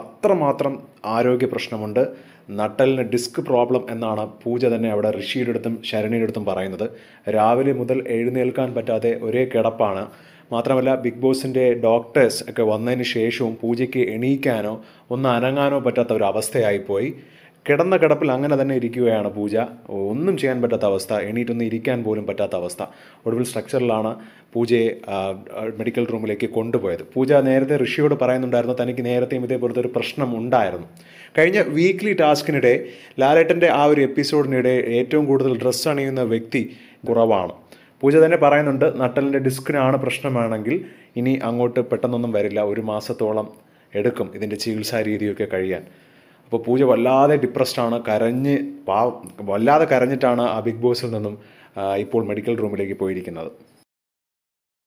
അത്രമാത്രം ആരോഗ്യ പ്രശ്നമുണ്ട് നട്ടലിന് ഡിസ്ക് പ്രോബ്ലം എന്നാണ് പൂജ തന്നെ അവിടെ ഋഷിയുടെ അടുത്തും ശരണിയുടെ അടുത്തും പറയുന്നത് രാവിലെ മുതൽ എഴുന്നേൽക്കാൻ പറ്റാതെ ഒരേ കിടപ്പാണ് മാത്രമല്ല ബിഗ് ബോസിൻ്റെ ഡോക്ടേഴ്സ് ഒക്കെ വന്നതിന് ശേഷവും പൂജയ്ക്ക് എണീക്കാനോ ഒന്ന് അനങ്ങാനോ പറ്റാത്ത ഒരു അവസ്ഥയായിപ്പോയി കിടന്ന കിടപ്പിൽ അങ്ങനെ തന്നെ ഇരിക്കുകയാണ് പൂജ ഒന്നും ചെയ്യാൻ പറ്റാത്ത അവസ്ഥ എണീറ്റൊന്നും ഇരിക്കാൻ പോലും പറ്റാത്ത അവസ്ഥ ഒടുവിൽ സ്ട്രക്ചറിലാണ് പൂജയെ മെഡിക്കൽ റൂമിലേക്ക് കൊണ്ടുപോയത് പൂജ നേരത്തെ ഋഷിയോട് പറയുന്നുണ്ടായിരുന്നു തനിക്ക് നേരത്തെയും ഇതേപോലത്തെ ഒരു പ്രശ്നം ഉണ്ടായിരുന്നു കഴിഞ്ഞ വീക്ക്ലി ടാസ്കിനിടെ ലാലേട്ടൻ്റെ ആ ഒരു എപ്പിസോഡിനിടെ ഏറ്റവും കൂടുതൽ ഡ്രസ്സ് അണിയുന്ന വ്യക്തി കുറവാണ് പൂജ തന്നെ പറയുന്നുണ്ട് നട്ടലിൻ്റെ ഡിസ്കിനാണ് പ്രശ്നമാണെങ്കിൽ ഇനി അങ്ങോട്ട് പെട്ടെന്നൊന്നും വരില്ല ഒരു മാസത്തോളം എടുക്കും ഇതിൻ്റെ ചികിത്സാ രീതിയൊക്കെ കഴിയാൻ അപ്പോൾ പൂജ വല്ലാതെ ആണ് കരഞ്ഞ് പാ വല്ലാതെ കരഞ്ഞിട്ടാണ് ആ ബിഗ് ബോസിൽ നിന്നും ഇപ്പോൾ മെഡിക്കൽ റൂമിലേക്ക് പോയിരിക്കുന്നത്